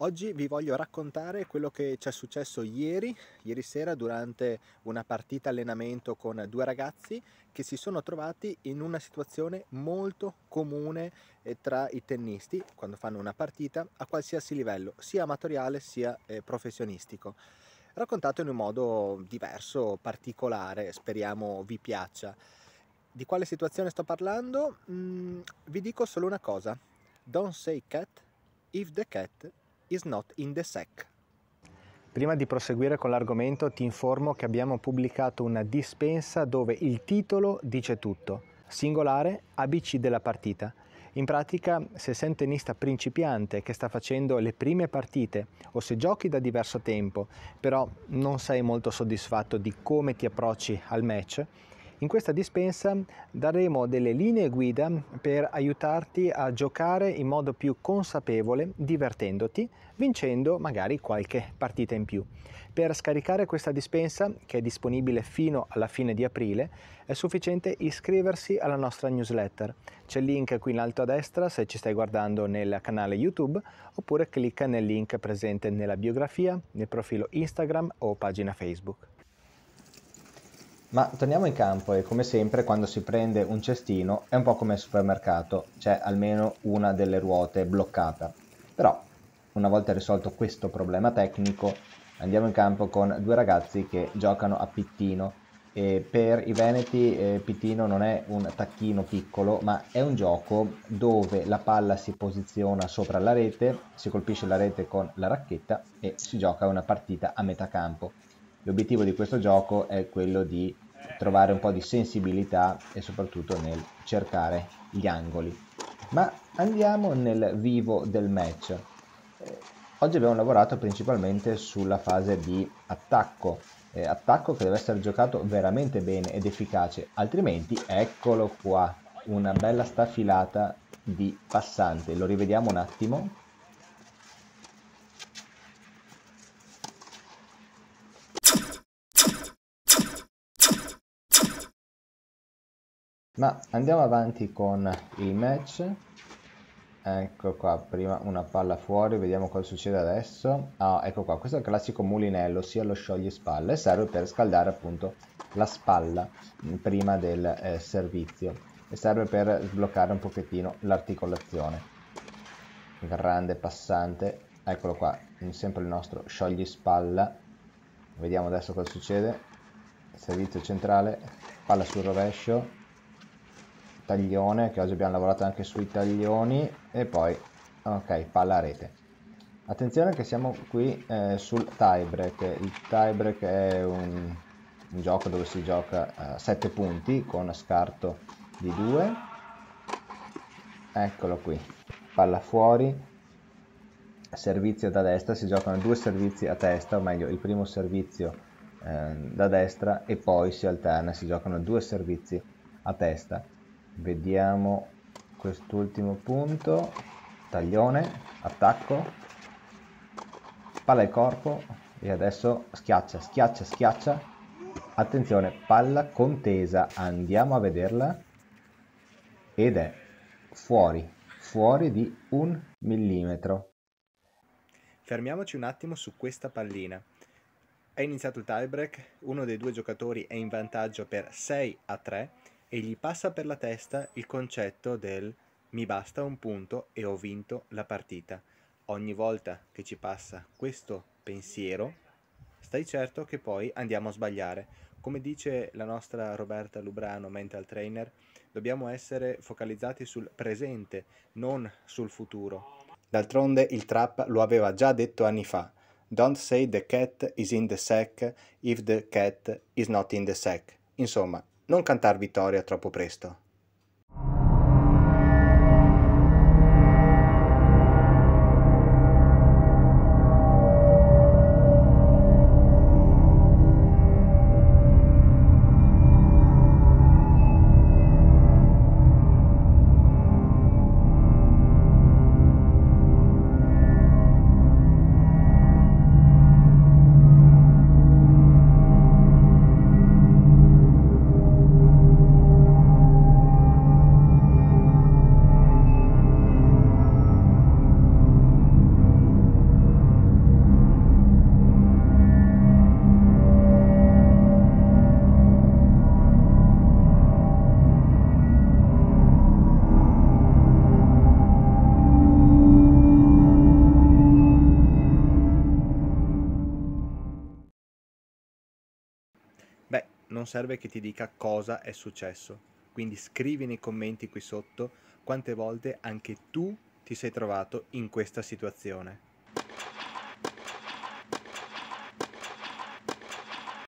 Oggi vi voglio raccontare quello che ci è successo ieri, ieri sera durante una partita allenamento con due ragazzi che si sono trovati in una situazione molto comune eh, tra i tennisti quando fanno una partita a qualsiasi livello, sia amatoriale sia eh, professionistico. Raccontato in un modo diverso, particolare, speriamo vi piaccia. Di quale situazione sto parlando? Mm, vi dico solo una cosa. Don't say cat if the cat is not in the SEC. Prima di proseguire con l'argomento ti informo che abbiamo pubblicato una dispensa dove il titolo dice tutto, singolare ABC della partita. In pratica, se sei un tennista principiante che sta facendo le prime partite o se giochi da diverso tempo, però non sei molto soddisfatto di come ti approcci al match, in questa dispensa daremo delle linee guida per aiutarti a giocare in modo più consapevole, divertendoti, vincendo magari qualche partita in più. Per scaricare questa dispensa, che è disponibile fino alla fine di aprile, è sufficiente iscriversi alla nostra newsletter. C'è il link qui in alto a destra se ci stai guardando nel canale YouTube oppure clicca nel link presente nella biografia, nel profilo Instagram o pagina Facebook. Ma torniamo in campo e come sempre quando si prende un cestino è un po' come al supermercato, c'è almeno una delle ruote bloccata. Però una volta risolto questo problema tecnico andiamo in campo con due ragazzi che giocano a pittino. E per i veneti eh, pittino non è un tacchino piccolo ma è un gioco dove la palla si posiziona sopra la rete, si colpisce la rete con la racchetta e si gioca una partita a metà campo. L'obiettivo di questo gioco è quello di trovare un po' di sensibilità e soprattutto nel cercare gli angoli. Ma andiamo nel vivo del match. Eh, oggi abbiamo lavorato principalmente sulla fase di attacco, eh, attacco che deve essere giocato veramente bene ed efficace, altrimenti eccolo qua, una bella staffilata di passante. Lo rivediamo un attimo. Ma andiamo avanti con il match. Ecco qua, prima una palla fuori, vediamo cosa succede adesso. Ah, ecco qua, questo è il classico mulinello, sia lo sciogli spalle, serve per scaldare appunto la spalla mm, prima del eh, servizio e serve per sbloccare un pochettino l'articolazione. Grande passante, eccolo qua, sempre il nostro sciogli spalla. Vediamo adesso cosa succede. Servizio centrale, palla sul rovescio, taglione che oggi abbiamo lavorato anche sui taglioni e poi ok palla a rete attenzione che siamo qui eh, sul tie break il tie break è un, un gioco dove si gioca a eh, 7 punti con scarto di 2 eccolo qui palla fuori servizio da destra si giocano due servizi a testa o meglio il primo servizio eh, da destra e poi si alterna si giocano due servizi a testa vediamo quest'ultimo punto taglione attacco palla al corpo e adesso schiaccia schiaccia schiaccia attenzione palla contesa andiamo a vederla ed è fuori fuori di un millimetro fermiamoci un attimo su questa pallina è iniziato il tie break uno dei due giocatori è in vantaggio per 6 a 3 e gli passa per la testa il concetto del mi basta un punto e ho vinto la partita. Ogni volta che ci passa questo pensiero, stai certo che poi andiamo a sbagliare. Come dice la nostra Roberta Lubrano, mental trainer, dobbiamo essere focalizzati sul presente, non sul futuro. D'altronde il Trapp lo aveva già detto anni fa. Don't say the cat is in the sack if the cat is not in the sack. Insomma, non cantar vittoria troppo presto non serve che ti dica cosa è successo. Quindi scrivi nei commenti qui sotto quante volte anche tu ti sei trovato in questa situazione.